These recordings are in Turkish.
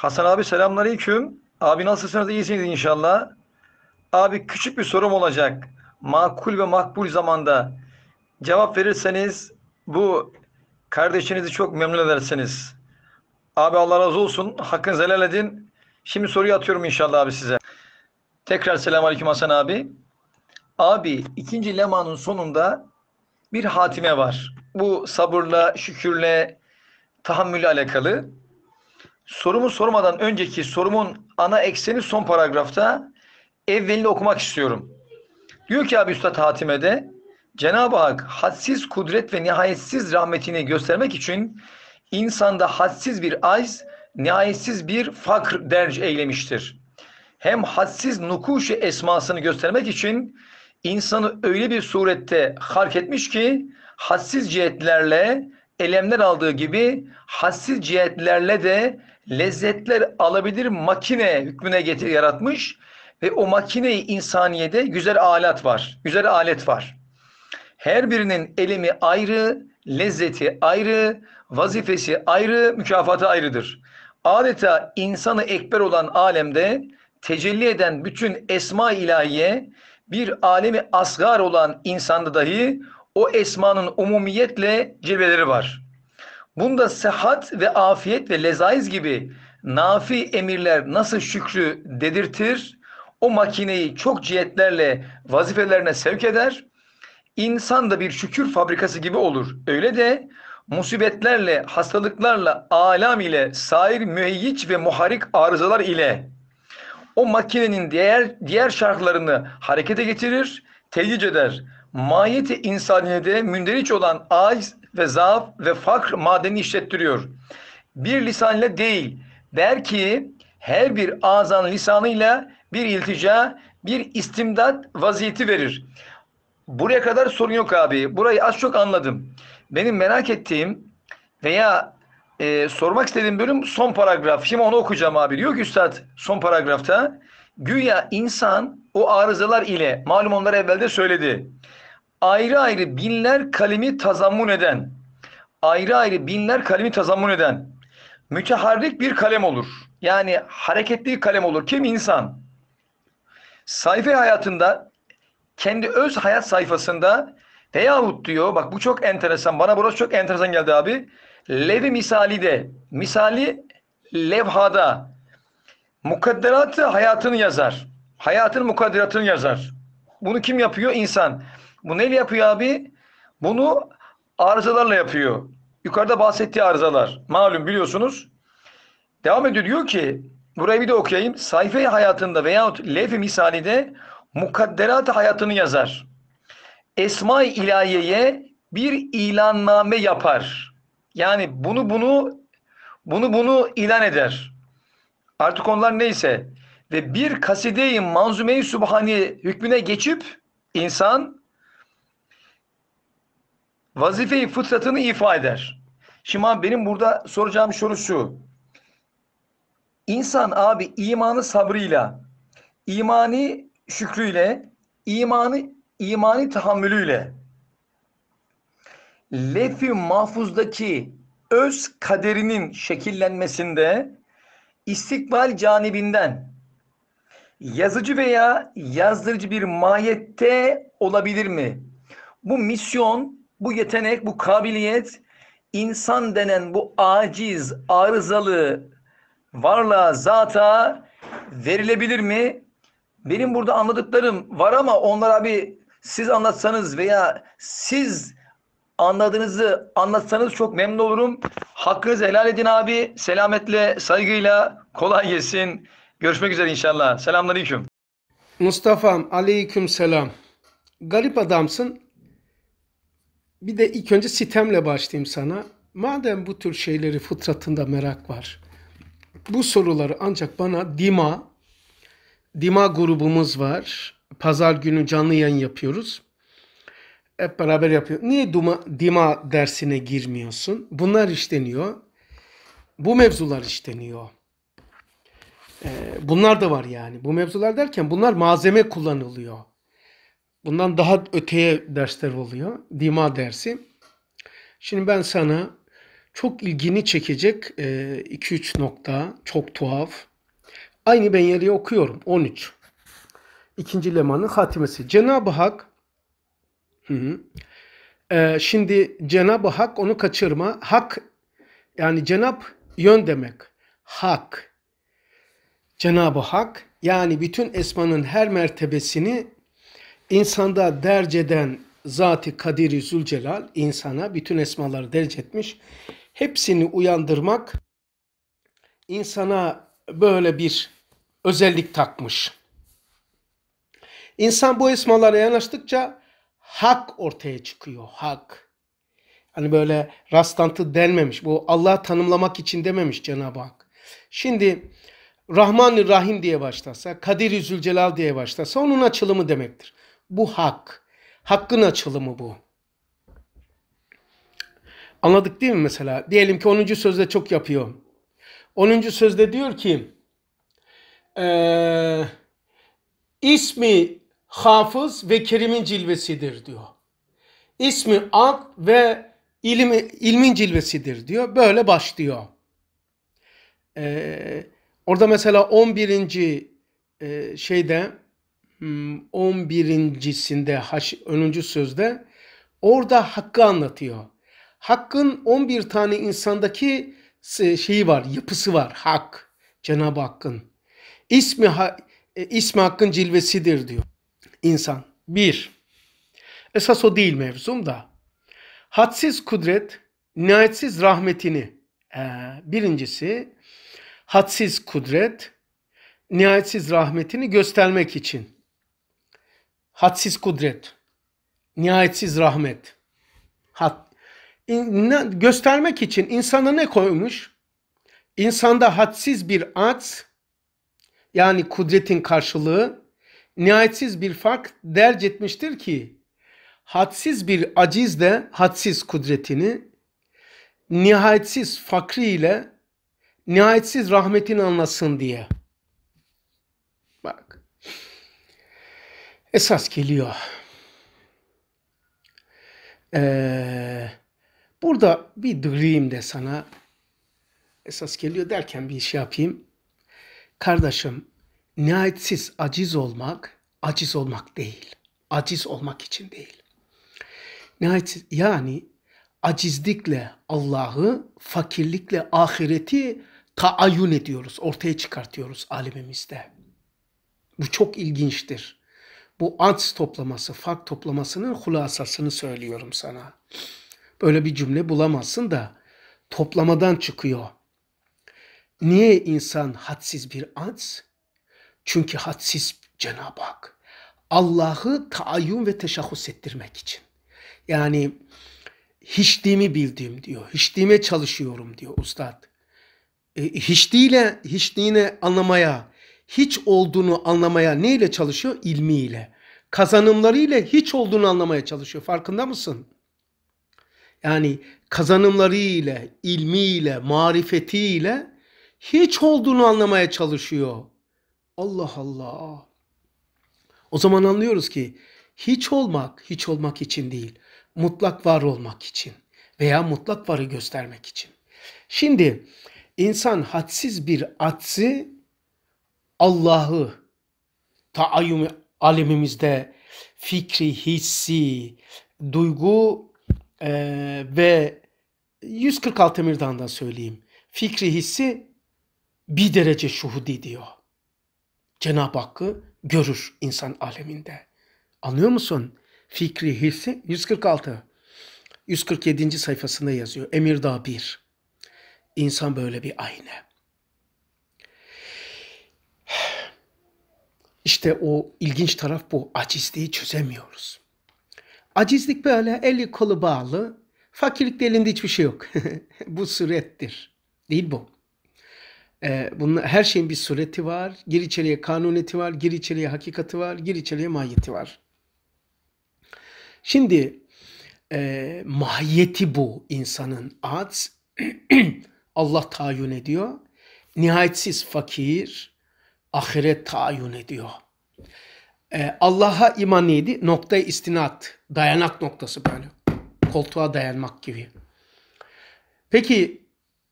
Hasan abi selamünaleyküm. Abi nasılsınız? İyisiniz inşallah. Abi küçük bir sorum olacak. Makul ve makbul zamanda cevap verirseniz bu kardeşinizi çok memnun edersiniz. Abi Allah razı olsun. Hakkınızı helal edin. Şimdi soruyu atıyorum inşallah abi size. Tekrar selamünaleyküm Hasan abi. Abi ikinci lemanın sonunda bir hatime var. Bu sabırla, şükürle, tahammülle alakalı sorumu sormadan önceki sorumun ana ekseni son paragrafta evvelini okumak istiyorum. Diyor ki abi Üstad Hatime'de Cenab-ı Hak hadsiz kudret ve nihayetsiz rahmetini göstermek için insanda hadsiz bir aiz, nihayetsiz bir fakr derc eylemiştir. Hem hadsiz nukuşu esmasını göstermek için insanı öyle bir surette hark etmiş ki hadsiz cihetlerle elemler aldığı gibi hassiz cihetlerle de lezzetler alabilir makine hükmüne getir, yaratmış ve o makineyi insaniyede güzel alet var. Güzel alet var. Her birinin elemi ayrı, lezzeti ayrı, vazifesi ayrı, mükafatı ayrıdır. Adeta insanı ekber olan alemde tecelli eden bütün esma ilahiye bir alemi asgar olan insanda dahi o esmanın umumiyetle cilveleri var. Bunda sehat ve afiyet ve lezaiz gibi nafi emirler nasıl şükrü dedirtir, o makineyi çok cihetlerle vazifelerine sevk eder, insan da bir şükür fabrikası gibi olur. Öyle de musibetlerle, hastalıklarla, alam ile, sair müheyyiç ve muharik arızalar ile o makinenin diğer diğer şartlarını harekete getirir, teyit eder mahiyeti insaniyede münderiç olan aiz ve zaaf ve fakr madeni işlettiriyor. Bir lisanla değil. Der ki her bir azan lisanıyla bir iltica, bir istimdat vaziyeti verir. Buraya kadar sorun yok abi. Burayı az çok anladım. Benim merak ettiğim veya e, sormak istediğim bölüm son paragraf. Şimdi onu okuyacağım abi. Diyor ki üstad son paragrafta güya insan o arızalar ile malum onları evvelde söyledi ayrı ayrı binler kalemi tazammun eden, ayrı ayrı binler kalemi tazammun eden müteharrik bir kalem olur. Yani hareketli kalem olur. Kim insan? Sayfa hayatında kendi öz hayat sayfasında veyahut diyor bak bu çok enteresan bana burası çok enteresan geldi abi. Levi misali de misali levhada mukadderatı hayatını yazar. Hayatın mukadderatını yazar. Bunu kim yapıyor? İnsan. Bu neyle yapıyor abi? Bunu arızalarla yapıyor. Yukarıda bahsettiği arızalar. Malum biliyorsunuz. Devam ediyor diyor ki burayı bir de okuyayım. Sayfe hayatında veyahut lef misalide mukadderat hayatını yazar. Esma-i ilahiyeye bir ilanname yapar. Yani bunu bunu bunu bunu ilan eder. Artık onlar neyse ve bir kaside-i manzume-i subhani hükmüne geçip insan vazifeyi fıtratını ifa eder. Şimdi abi benim burada soracağım soru şu. İnsan abi imanı sabrıyla, imani şükrüyle, imanı imani tahammülüyle lefi mahfuzdaki öz kaderinin şekillenmesinde istikbal canibinden yazıcı veya yazdırıcı bir mahiyette olabilir mi? Bu misyon bu yetenek, bu kabiliyet insan denen bu aciz, arızalı varlığa, zata verilebilir mi? Benim burada anladıklarım var ama onlara bir siz anlatsanız veya siz anladığınızı anlatsanız çok memnun olurum. Hakkınızı helal edin abi. Selametle, saygıyla, kolay gelsin. Görüşmek üzere inşallah. Selamünaleyküm. Mustafa'm aleyküm selam. Garip adamsın bir de ilk önce sitemle başlayayım sana. Madem bu tür şeyleri fıtratında merak var. Bu soruları ancak bana Dima, Dima grubumuz var. Pazar günü canlı yayın yapıyoruz. Hep beraber yapıyoruz. Niye Duma, Dima dersine girmiyorsun? Bunlar işleniyor. Bu mevzular işleniyor. Ee, bunlar da var yani. Bu mevzular derken bunlar malzeme kullanılıyor. Bundan daha öteye dersler oluyor. Dima dersi. Şimdi ben sana çok ilgini çekecek 2-3 e, nokta, çok tuhaf. Aynı ben yeri okuyorum. 13. İkinci lemanın hatimesi. Cenab-ı Hak hı hı. Ee, şimdi Cenab-ı Hak onu kaçırma. Hak yani Cenab yön demek. Hak. Cenab-ı Hak yani bütün esmanın her mertebesini insanda derceden Zati Kadiri Zülcelal insana bütün esmaları derc etmiş. Hepsini uyandırmak insana böyle bir özellik takmış. İnsan bu esmalara yanaştıkça hak ortaya çıkıyor. Hak. Hani böyle rastlantı denmemiş. Bu Allah tanımlamak için dememiş Cenab-ı Hak. Şimdi Rahman-ı Rahim diye başlasa, Kadir-i Zülcelal diye başlasa onun açılımı demektir. Bu hak. Hakkın açılımı bu. Anladık değil mi mesela? Diyelim ki 10. sözde çok yapıyor. 10. sözde diyor ki ee, ismi hafız ve kerimin cilvesidir diyor. İsmi ak ve ilmi, ilmin cilvesidir diyor. Böyle başlıyor. Ee, orada mesela 11. E, şeyde 11.sinde hmm, haş, 10. sözde orada hakkı anlatıyor. Hakkın 11 tane insandaki şeyi var, yapısı var. Hak, Cenab-ı Hakk'ın. İsmi, e, ismi Hakk'ın cilvesidir diyor insan. Bir, esas o değil mevzum da. Hadsiz kudret, nihayetsiz rahmetini. Ee, birincisi, hadsiz kudret, nihayetsiz rahmetini göstermek için hadsiz kudret, nihayetsiz rahmet. Hat, in, ne, göstermek için insana ne koymuş? İnsanda hadsiz bir at, yani kudretin karşılığı, nihayetsiz bir fark derc etmiştir ki, hadsiz bir aciz de hadsiz kudretini, nihayetsiz fakri ile nihayetsiz rahmetini anlasın diye. esas geliyor. Ee, burada bir durayım de sana esas geliyor derken bir şey yapayım. Kardeşim nihayetsiz aciz olmak aciz olmak değil. Aciz olmak için değil. Nihayetsiz yani acizlikle Allah'ı, fakirlikle ahireti taayyün ediyoruz, ortaya çıkartıyoruz alimimizde. Bu çok ilginçtir bu ads toplaması, fark toplamasının hulasasını söylüyorum sana. Böyle bir cümle bulamazsın da toplamadan çıkıyor. Niye insan hadsiz bir ads? Çünkü hadsiz Cenab-ı Hak. Allah'ı taayyun ve teşahhus ettirmek için. Yani hiçliğimi bildiğim diyor. Hiçliğime çalışıyorum diyor ustad. E, hiçliğiyle hiçliğine anlamaya, hiç olduğunu anlamaya neyle çalışıyor? İlmiyle. Kazanımlarıyla hiç olduğunu anlamaya çalışıyor. Farkında mısın? Yani kazanımlarıyla, ilmiyle, marifetiyle hiç olduğunu anlamaya çalışıyor. Allah Allah. O zaman anlıyoruz ki hiç olmak, hiç olmak için değil, mutlak var olmak için veya mutlak varı göstermek için. Şimdi insan hadsiz bir atsı Allah'ı taayyum alemimizde fikri, hissi, duygu e, ve 146 emirdan da söyleyeyim. Fikri hissi bir derece şuhudi diyor. Cenab-ı Hakk'ı görür insan aleminde. Anlıyor musun? Fikri hissi 146. 147. sayfasında yazıyor. Emirdağ 1. İnsan böyle bir ayna. İşte o ilginç taraf bu. Acizliği çözemiyoruz. Acizlik böyle eli kolu bağlı, fakirlik de elinde hiçbir şey yok. bu surettir. Değil bu. Ee, bunun, her şeyin bir sureti var. Gir içeriye kanuneti var. Gir içeriye hakikati var. Gir içeriye mahiyeti var. Şimdi e, mahiyeti bu insanın ad Allah tayin ediyor. Nihayetsiz fakir, ahiret tayin ediyor. Ee, Allah'a iman neydi? Nokta istinat, dayanak noktası böyle. Koltuğa dayanmak gibi. Peki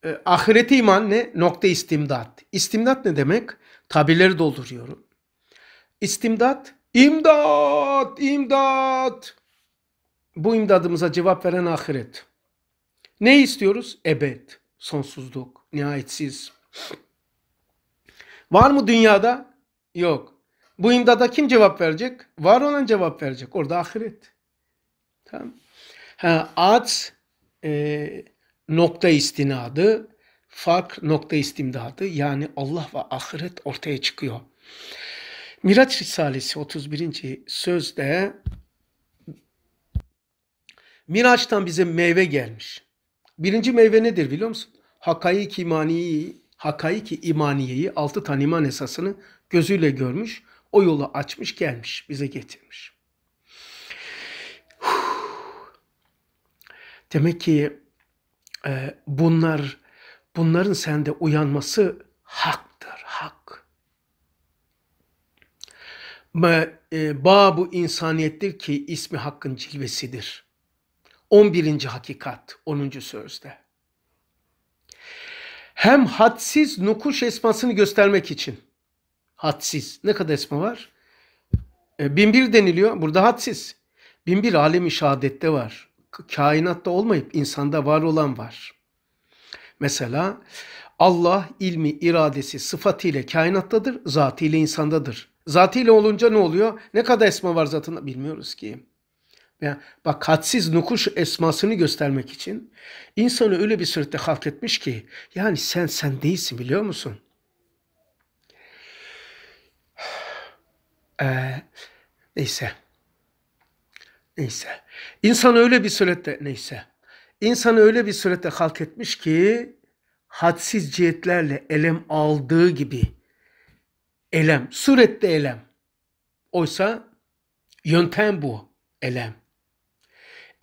e, ahirete iman ne? Nokta istimdat. İstimdat ne demek? Tabirleri dolduruyorum. İstimdat, imdat, imdat. Bu imdadımıza cevap veren ahiret. Ne istiyoruz? Ebed, sonsuzluk, nihayetsiz. Var mı dünyada? Yok. Bu imdada kim cevap verecek? Var olan cevap verecek. Orada ahiret. Tamam. Ha, ad e, nokta istinadı, fark nokta istimdadı. Yani Allah ve ahiret ortaya çıkıyor. Miraç Risalesi 31. sözde Miraç'tan bize meyve gelmiş. Birinci meyve nedir biliyor musun? Hakaik imaniyi hakaiki imaniyeyi, altı tane iman esasını gözüyle görmüş, o yolu açmış gelmiş, bize getirmiş. Demek ki e, bunlar, bunların sende uyanması haktır, hak. Ve e, babu insaniyettir ki ismi hakkın cilvesidir. 11. hakikat 10. sözde. Hem hadsiz nukuş esmasını göstermek için. Hadsiz. Ne kadar esma var? E, bin bir deniliyor. Burada hadsiz. Bin bir alemi şehadette var. Kainatta olmayıp insanda var olan var. Mesela Allah ilmi, iradesi, sıfatıyla kainattadır, zatıyla insandadır. Zatıyla olunca ne oluyor? Ne kadar esma var zatında bilmiyoruz ki veya bak hadsiz nukuş esmasını göstermek için insanı öyle bir surette halk etmiş ki yani sen sen değilsin biliyor musun? Ee, neyse. Neyse. İnsan öyle bir surette neyse. İnsanı öyle bir surette halk etmiş ki hadsiz cihetlerle elem aldığı gibi elem, surette elem. Oysa yöntem bu elem.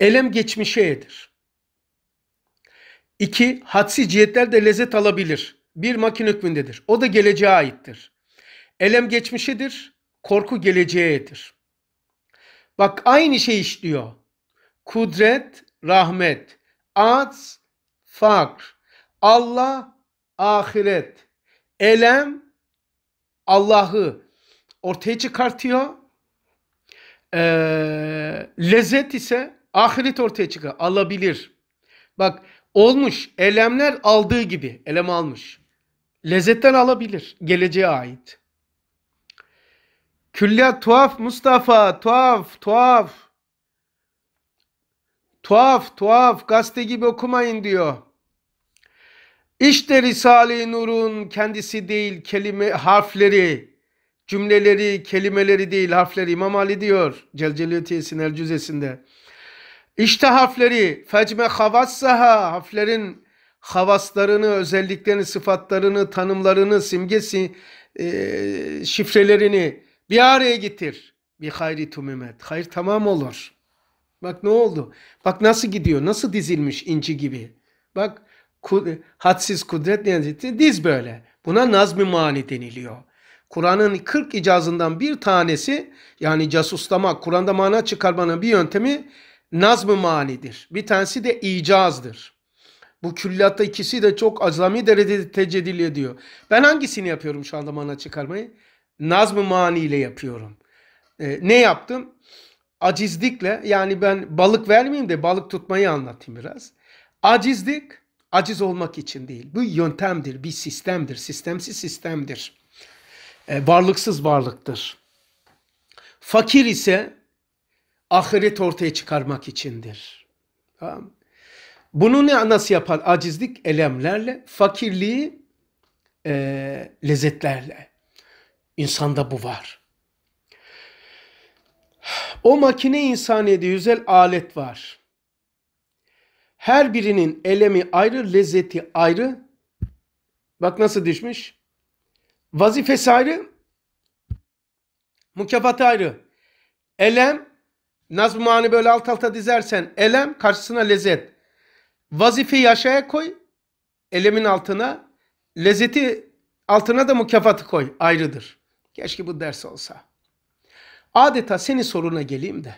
Elem geçmişe yedir. İki, hadsi cihetler de lezzet alabilir. Bir, makine hükmündedir. O da geleceğe aittir. Elem geçmişedir, korku geleceğe yedir. Bak aynı şey işliyor. Kudret, rahmet, az, fakr, Allah, ahiret, elem, Allah'ı ortaya çıkartıyor. Ee, lezzet ise Ahiret ortaya çıkar. Alabilir. Bak olmuş. Elemler aldığı gibi. Elem almış. Lezzetten alabilir. Geleceğe ait. Külliyat tuhaf Mustafa. Tuhaf. Tuhaf. Tuhaf. Tuhaf. Gazete gibi okumayın diyor. İşte Risale-i Nur'un kendisi değil kelime harfleri, cümleleri, kelimeleri değil harfleri İmam Ali diyor Celceliyetiyesinin el cüzesinde. İşte hafleri fecme havassaha haflerin havaslarını, özelliklerini, sıfatlarını, tanımlarını, simgesi, e, şifrelerini bir araya getir. Bir hayri tümümet. Hayır tamam olur. Bak ne oldu? Bak nasıl gidiyor? Nasıl dizilmiş inci gibi? Bak kud hadsiz kudret ne Diz böyle. Buna nazmi mani deniliyor. Kur'an'ın 40 icazından bir tanesi yani casuslama, Kur'an'da mana çıkarmanın bir yöntemi nazm-ı manidir. Bir tanesi de icazdır. Bu külliyatta ikisi de çok azami derecede teceddül ediyor. Ben hangisini yapıyorum şu anda mana çıkarmayı? Nazm-ı mani ile yapıyorum. Ee, ne yaptım? Acizlikle yani ben balık vermeyeyim de balık tutmayı anlatayım biraz. Acizlik aciz olmak için değil. Bu yöntemdir, bir sistemdir. Sistemsiz sistemdir. Ee, varlıksız varlıktır. Fakir ise ahiret ortaya çıkarmak içindir. Tamam. Bunu ne nasıl yapar? Acizlik elemlerle, fakirliği e, lezzetlerle. İnsanda bu var. O makine insaniyede yüzel alet var. Her birinin elemi ayrı, lezzeti ayrı. Bak nasıl düşmüş. Vazifesi ayrı, mükafatı ayrı. Elem Nazm-ı Mani böyle alt alta dizersen elem karşısına lezzet. Vazife yaşaya koy elemin altına. Lezzeti altına da mükafatı koy ayrıdır. Keşke bu ders olsa. Adeta senin soruna geleyim de.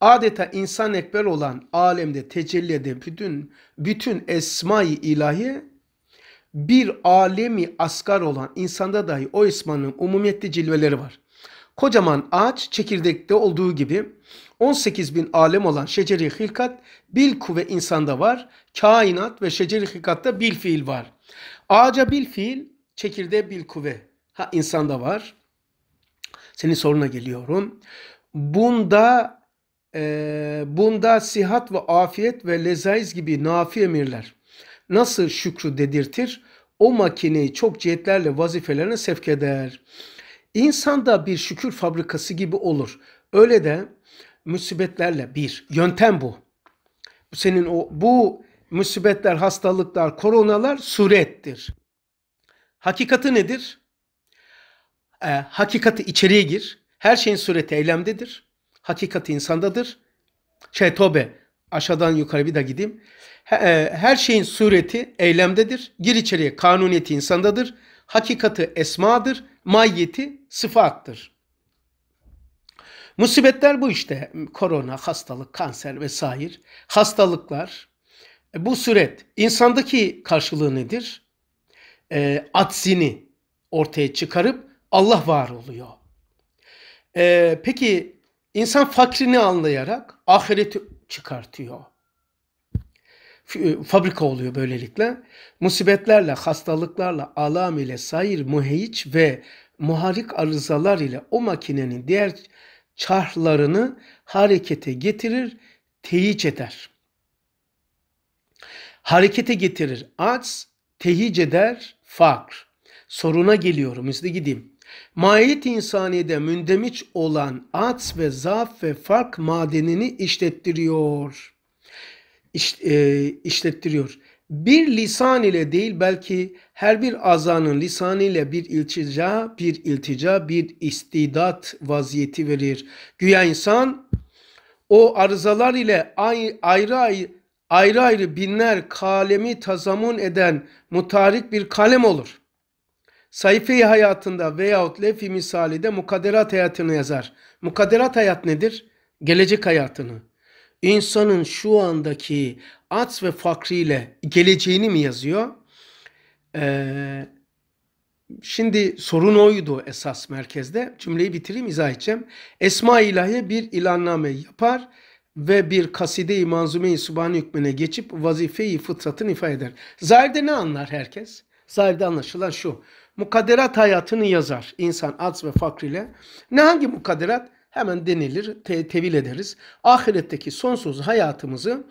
Adeta insan ekber olan alemde tecelli eden bütün, bütün esma-i ilahi bir alemi asgar olan insanda dahi o esmanın umumiyetli cilveleri var. Kocaman ağaç çekirdekte olduğu gibi 18 bin alem olan şeceri hilkat bil kuvve insanda var. Kainat ve şeceri hilkatta bil fiil var. Ağaca bil fiil, çekirde bil kuvve. Ha insanda var. Senin soruna geliyorum. Bunda e, bunda sihat ve afiyet ve lezaiz gibi nafi emirler nasıl şükrü dedirtir? O makineyi çok cihetlerle vazifelerine sevk eder. İnsan da bir şükür fabrikası gibi olur. Öyle de musibetlerle bir yöntem bu. Senin o bu musibetler, hastalıklar, koronalar surettir. Hakikati nedir? Ee, hakikati içeriye gir. Her şeyin sureti eylemdedir. Hakikati insandadır. Şey tobe aşağıdan yukarı bir daha gideyim. E, her şeyin sureti eylemdedir. Gir içeriye kanuniyeti insandadır. Hakikati esmadır. Mayyeti sıfattır. Musibetler bu işte. Korona, hastalık, kanser vesaire. Hastalıklar. E, bu süreç insandaki karşılığı nedir? E, aczini ortaya çıkarıp Allah var oluyor. E, peki insan fakrini anlayarak ahireti çıkartıyor. E, fabrika oluyor böylelikle. Musibetlerle, hastalıklarla, alam ile sair, muheyç ve Muharrik arızalar ile o makinenin diğer çarhlarını harekete getirir, teyic eder. Harekete getirir aç, teyic eder fakr. Soruna geliyorum hızlı gideyim. Mahiyet insaniyede mündemiç olan aç ve zaaf ve fark madenini işlettiriyor. İş, e, işlettiriyor bir lisan ile değil belki her bir azanın lisanı ile bir iltica, bir iltica, bir istidat vaziyeti verir. Güya insan o arızalar ile ayrı ayrı, ayrı, ayrı binler kalemi tazamun eden mutarik bir kalem olur. Sayfeyi hayatında veyahut lefi misali de mukadderat hayatını yazar. Mukadderat hayat nedir? Gelecek hayatını insanın şu andaki at ve fakriyle geleceğini mi yazıyor? Ee, şimdi sorun oydu esas merkezde. Cümleyi bitireyim izah edeceğim. Esma ilahi bir ilanname yapar ve bir kaside-i manzume-i subhani hükmüne geçip vazife-i fıtratını ifade eder. Zahirde ne anlar herkes? Zahirde anlaşılan şu. Mukadderat hayatını yazar insan az ve fakriyle. Ne hangi mukadderat? hemen denilir, te tevil ederiz. Ahiretteki sonsuz hayatımızı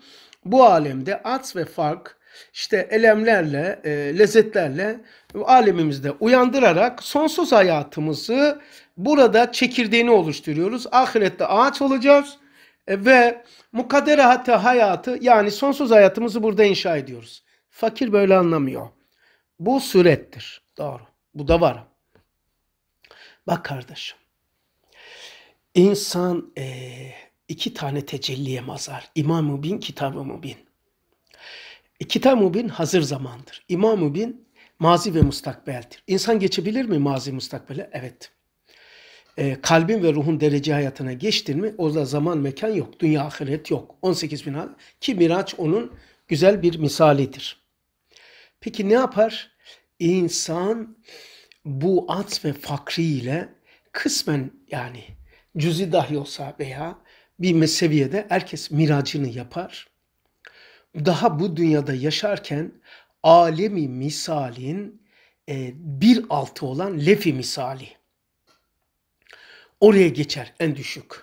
bu alemde ats ve fark, işte elemlerle, e, lezzetlerle alemimizde uyandırarak sonsuz hayatımızı burada çekirdeğini oluşturuyoruz. Ahirette ağaç olacağız e, ve mukaddere hayatı yani sonsuz hayatımızı burada inşa ediyoruz. Fakir böyle anlamıyor. Bu surettir. Doğru. Bu da var. Bak kardeşim. İnsan e, iki tane tecelliye mazar. İmam-ı bin, kitab-ı mubin. E, kitab-ı bin hazır zamandır. İmam-ı bin mazi ve mustakbeldir. İnsan geçebilir mi mazi mustakbele? Evet. E, kalbin ve ruhun derece hayatına geçtin mi o da zaman mekan yok. Dünya ahiret yok. 18 bin hal ki Miraç onun güzel bir misalidir. Peki ne yapar? İnsan bu at ve fakriyle kısmen yani cüzi dahi olsa veya bir seviyede herkes miracını yapar. Daha bu dünyada yaşarken alemi misalin e, bir altı olan lefi misali. Oraya geçer en düşük.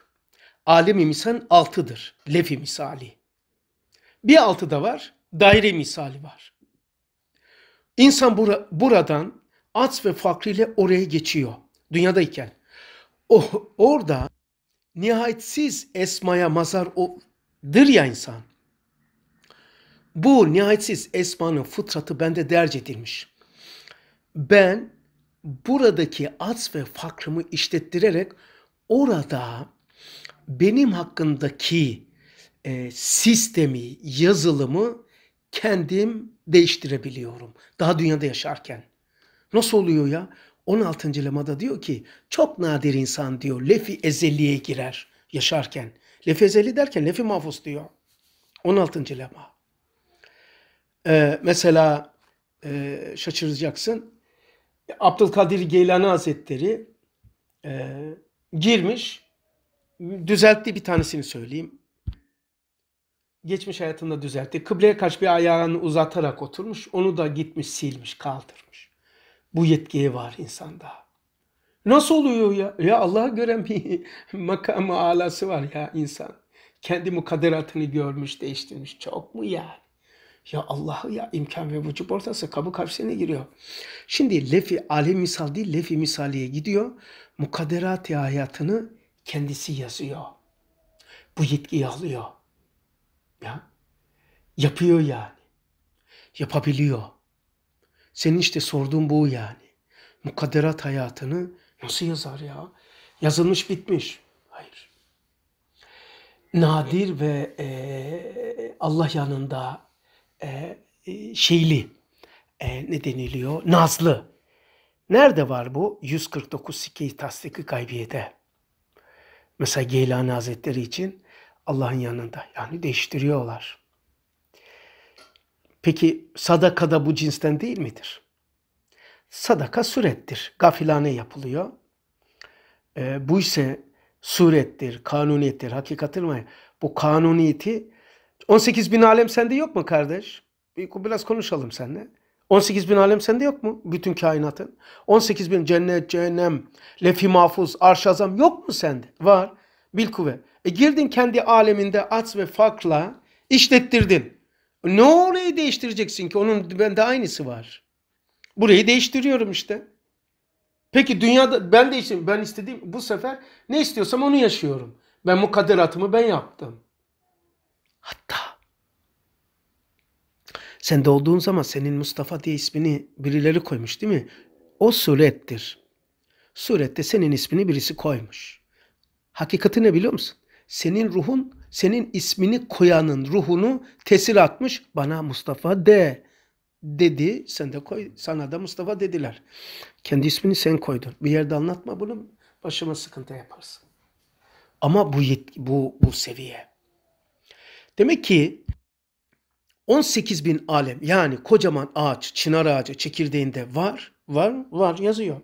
Alemi misal altıdır. Lefi misali. Bir altı da var. Daire misali var. İnsan bura, buradan at ve fakriyle oraya geçiyor. Dünyadayken oh, orada nihayetsiz esmaya mazar ya insan. Bu nihayetsiz esmanın fıtratı bende derc edilmiş. Ben buradaki az ve fakrımı işlettirerek orada benim hakkındaki e, sistemi, yazılımı kendim değiştirebiliyorum. Daha dünyada yaşarken. Nasıl oluyor ya? 16. lemada diyor ki çok nadir insan diyor lefi ezeliye girer yaşarken. Lefi ezeli derken lefi mahfuz diyor. 16. lema. Ee, mesela e, şaşıracaksın. Abdülkadir Geylani Hazretleri e, girmiş. Düzeltti bir tanesini söyleyeyim. Geçmiş hayatında düzeltti. Kıbleye kaç bir ayağını uzatarak oturmuş. Onu da gitmiş silmiş kaldırmış bu yetkiye var insanda. Nasıl oluyor ya? Ya Allah'a göre bir makamı alası var ya insan. Kendi mukadderatını görmüş, değiştirmiş. Çok mu yani? Ya Allah ya imkan ve vücub ortası kabuk hapsine giriyor. Şimdi lefi alem misal değil lefi misaliye gidiyor. Mukadderat hayatını kendisi yazıyor. Bu yetkiyi alıyor. Ya yapıyor yani. Yapabiliyor. Senin işte sorduğun bu yani. Mukadderat hayatını nasıl yazar ya? Yazılmış bitmiş. Hayır. Nadir ve e, Allah yanında e, e şeyli e, ne deniliyor? Nazlı. Nerede var bu? 149 sike tasdiki kaybiyede. Mesela Geylani Hazretleri için Allah'ın yanında. Yani değiştiriyorlar. Peki sadaka da bu cinsten değil midir? Sadaka surettir. Gafilane yapılıyor. E, bu ise surettir, kanuniyettir, hakikattir mi? Bu kanuniyeti 18 bin alem sende yok mu kardeş? Biraz konuşalım seninle. 18 bin alem sende yok mu? Bütün kainatın. 18 bin cennet, cehennem, lefi mahfuz, arş azam yok mu sende? Var. Bil kuvve. E girdin kendi aleminde aç ve fakla işlettirdin. Ne orayı değiştireceksin ki? Onun bende aynısı var. Burayı değiştiriyorum işte. Peki dünyada ben değiştim. Ben istediğim bu sefer ne istiyorsam onu yaşıyorum. Ben mukadderatımı ben yaptım. Hatta sen doğduğun zaman senin Mustafa diye ismini birileri koymuş değil mi? O surettir. Surette senin ismini birisi koymuş. Hakikati ne biliyor musun? Senin ruhun senin ismini koyanın ruhunu tesir atmış. Bana Mustafa de dedi. Sen de koy. Sana da Mustafa dediler. Kendi ismini sen koydun. Bir yerde anlatma bunu. Başıma sıkıntı yaparsın. Ama bu bu bu seviye. Demek ki 18 bin alem yani kocaman ağaç, çınar ağacı çekirdeğinde var, var, var yazıyor.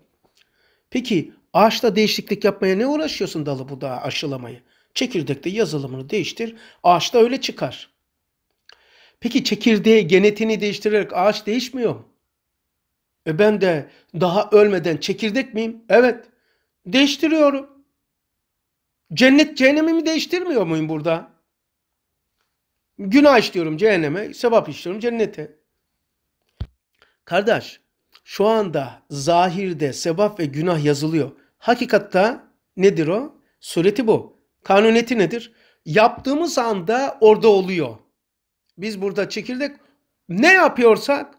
Peki ağaçta değişiklik yapmaya ne uğraşıyorsun dalı budağı aşılamayı? Çekirdekte yazılımını değiştir. Ağaçta öyle çıkar. Peki çekirdeği genetini değiştirerek ağaç değişmiyor mu? E ben de daha ölmeden çekirdek miyim? Evet. Değiştiriyorum. Cennet cehennemimi değiştirmiyor muyum burada? Günah işliyorum cehenneme, sevap işliyorum cennete. Kardeş, şu anda zahirde sevap ve günah yazılıyor. Hakikatta nedir o? Sureti bu. Kanuniyeti nedir? Yaptığımız anda orada oluyor. Biz burada çekirdek ne yapıyorsak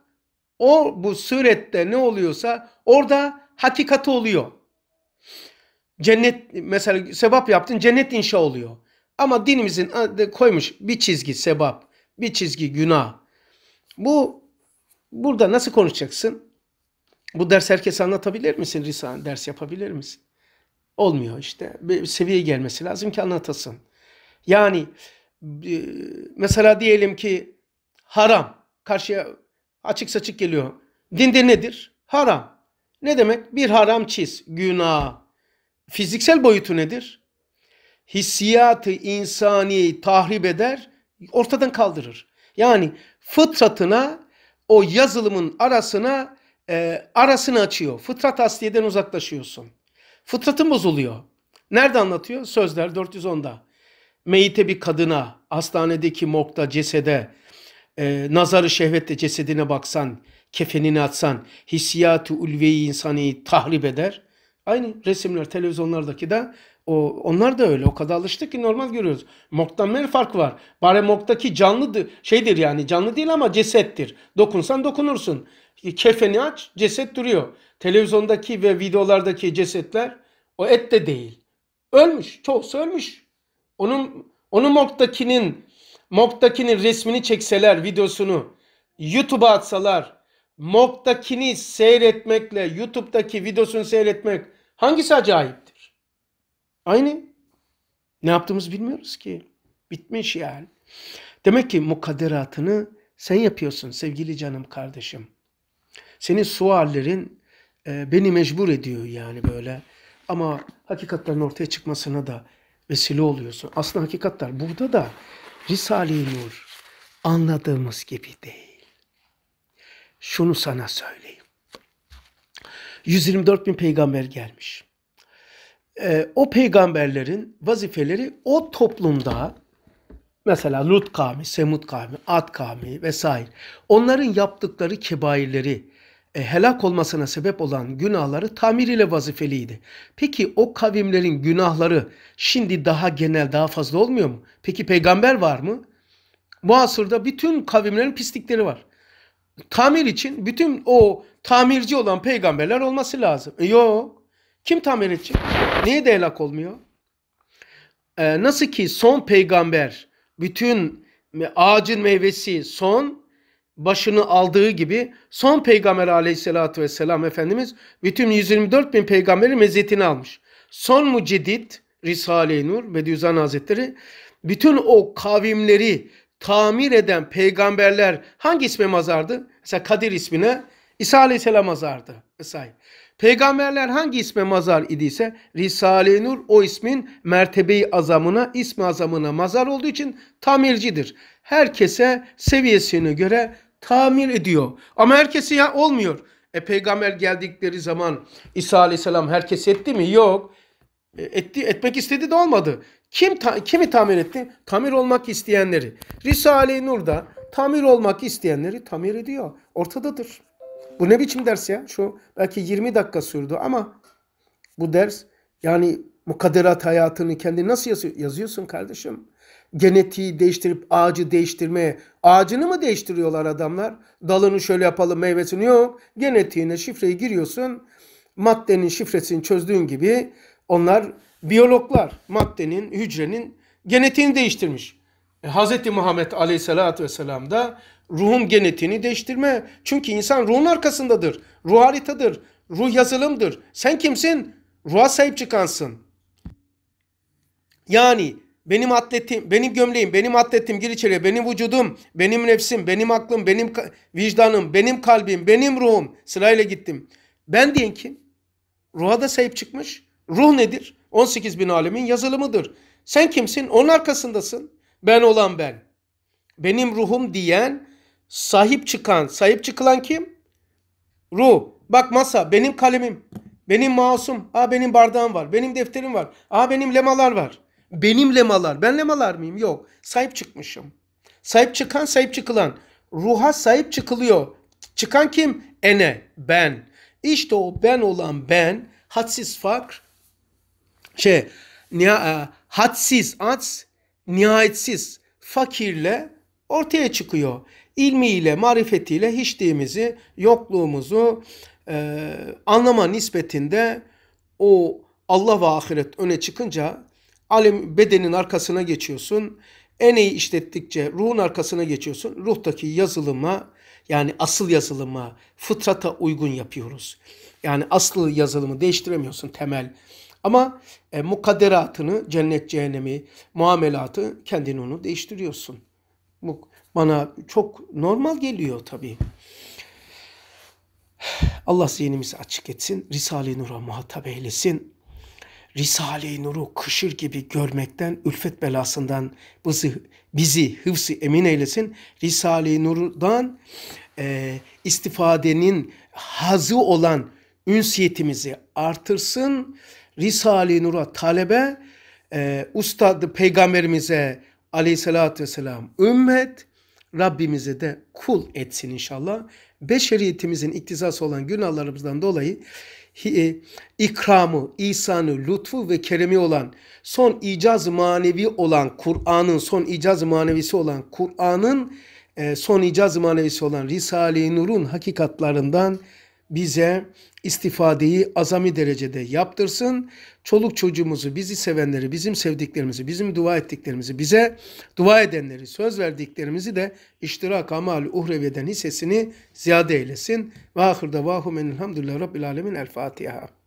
o bu surette ne oluyorsa orada hakikati oluyor. Cennet mesela sebap yaptın cennet inşa oluyor. Ama dinimizin koymuş bir çizgi sebap, bir çizgi günah. Bu burada nasıl konuşacaksın? Bu ders herkes anlatabilir misin Risale? Ders yapabilir misin? Olmuyor işte. Bir seviyeye gelmesi lazım ki anlatasın. Yani e, mesela diyelim ki haram. Karşıya açık saçık geliyor. Dinde nedir? Haram. Ne demek? Bir haram çiz. Günah. Fiziksel boyutu nedir? Hissiyatı insani tahrip eder, ortadan kaldırır. Yani fıtratına o yazılımın arasına e, arasını açıyor. Fıtrat asliyeden uzaklaşıyorsun. Fıtratın bozuluyor. Nerede anlatıyor? Sözler 410'da. Meyite bir kadına, hastanedeki mokta cesede, e, nazarı şehvetle cesedine baksan, kefenini atsan, hissiyatı ulveyi insani tahrip eder. Aynı resimler televizyonlardaki de o, onlar da öyle. O kadar alıştık ki normal görüyoruz. Moktan ne fark var? Bari moktaki canlı şeydir yani canlı değil ama cesettir. Dokunsan dokunursun kefeni aç ceset duruyor. Televizyondaki ve videolardaki cesetler o et de değil. Ölmüş. Çoğusu ölmüş. Onun onun Mok'takinin Mok'takinin resmini çekseler videosunu YouTube'a atsalar Mok'takini seyretmekle YouTube'daki videosunu seyretmek hangisi acayiptir? Aynı. Ne yaptığımız bilmiyoruz ki. Bitmiş yani. Demek ki mukadderatını sen yapıyorsun sevgili canım kardeşim. Senin suallerin e, beni mecbur ediyor yani böyle. Ama hakikatlerin ortaya çıkmasına da vesile oluyorsun. Aslında hakikatler burada da Risale-i Nur anladığımız gibi değil. Şunu sana söyleyeyim. 124 bin peygamber gelmiş. E, o peygamberlerin vazifeleri o toplumda mesela Lut kavmi, Semud kavmi, Ad kavmi vesaire onların yaptıkları kebairleri e, helak olmasına sebep olan günahları tamir ile vazifeliydi. Peki o kavimlerin günahları şimdi daha genel, daha fazla olmuyor mu? Peki peygamber var mı? Bu asırda bütün kavimlerin pislikleri var. Tamir için bütün o tamirci olan peygamberler olması lazım. E, yok. Kim tamir edecek? Niye de helak olmuyor? E, nasıl ki son peygamber bütün ağacın meyvesi son başını aldığı gibi son peygamber aleyhissalatü vesselam Efendimiz bütün 124 bin peygamberin meziyetini almış. Son mucidit Risale-i Nur Bediüzzaman Hazretleri bütün o kavimleri tamir eden peygamberler hangi isme mazardı? Mesela Kadir ismine İsa Aleyhisselam mazardı. Mesela. Peygamberler hangi isme mazar idiyse Risale-i Nur o ismin mertebeyi azamına, ismi azamına mazar olduğu için tamircidir. Herkese seviyesine göre tamir ediyor. Ama herkesi ya olmuyor. E peygamber geldikleri zaman İsa aleyhisselam herkes etti mi? Yok. E, etti, etmek istedi de olmadı. Kim ta, kimi tamir etti? Tamir olmak isteyenleri. Risale-i Nur'da tamir olmak isteyenleri tamir ediyor. Ortadadır. Bu ne biçim ders ya? Şu belki 20 dakika sürdü ama bu ders yani mukadderat hayatını kendi nasıl yazıyorsun kardeşim? genetiği değiştirip ağacı değiştirme, Ağacını mı değiştiriyorlar adamlar? Dalını şöyle yapalım meyvesini yok. Genetiğine şifreyi giriyorsun. Maddenin şifresini çözdüğün gibi onlar biyologlar maddenin, hücrenin genetiğini değiştirmiş. E, Hz. Muhammed Aleyhisselatü Vesselam da ruhun genetiğini değiştirme. Çünkü insan ruhun arkasındadır. Ruh haritadır. Ruh yazılımdır. Sen kimsin? Ruha sahip çıkansın. Yani benim atletim, benim gömleğim, benim atletim gir içeriye. Benim vücudum, benim nefsim, benim aklım, benim vicdanım, benim kalbim, benim ruhum. Sırayla gittim. Ben diyen ki Ruha da sahip çıkmış. Ruh nedir? 18 bin alemin yazılımıdır. Sen kimsin? Onun arkasındasın. Ben olan ben. Benim ruhum diyen, sahip çıkan, sahip çıkılan kim? Ruh. Bak masa, benim kalemim, benim masum, aa benim bardağım var, benim defterim var, aa benim lemalar var. Benim lemalar. Ben lemalar mıyım? Yok. Sahip çıkmışım. Sahip çıkan, sahip çıkılan. Ruha sahip çıkılıyor. Çıkan kim? Ene, ben. İşte o ben olan ben, hadsiz fakr, şey, niha, e, hadsiz, ats, nihayetsiz fakirle ortaya çıkıyor. İlmiyle, marifetiyle hiçliğimizi, yokluğumuzu e, anlama nispetinde o Allah ve ahiret öne çıkınca Alim bedenin arkasına geçiyorsun. Eneyi işlettikçe ruhun arkasına geçiyorsun. Ruhtaki yazılıma yani asıl yazılıma, fıtrata uygun yapıyoruz. Yani asıl yazılımı değiştiremiyorsun temel. Ama e, mukadderatını, cennet cehennemi, muamelatı kendini onu değiştiriyorsun. Bu bana çok normal geliyor tabii. Allah zihnimizi açık etsin. Risale-i Nur'a muhatap eylesin. Risale-i Nur'u kışır gibi görmekten, ülfet belasından bizi, bizi hıfzı emin eylesin. Risale-i Nur'dan e, istifadenin hazı olan ünsiyetimizi artırsın. Risale-i Nur'a talebe, e, Ustad Peygamberimize aleyhissalatü vesselam ümmet, Rabbimize de kul etsin inşallah. Beşeriyetimizin iktizası olan günahlarımızdan dolayı e, ikramı, ihsanı, lütfu ve keremi olan, son icaz manevi olan Kur'an'ın, son icaz manevisi olan Kur'an'ın e, son icaz manevisi olan Risale-i Nur'un hakikatlarından bize istifadeyi azami derecede yaptırsın. Çoluk çocuğumuzu, bizi sevenleri, bizim sevdiklerimizi, bizim dua ettiklerimizi, bize dua edenleri, söz verdiklerimizi de iştirak amal uhreveden hissesini ziyade eylesin. Ve ahirde vahumen elhamdülillah rabbil alemin el Fatiha.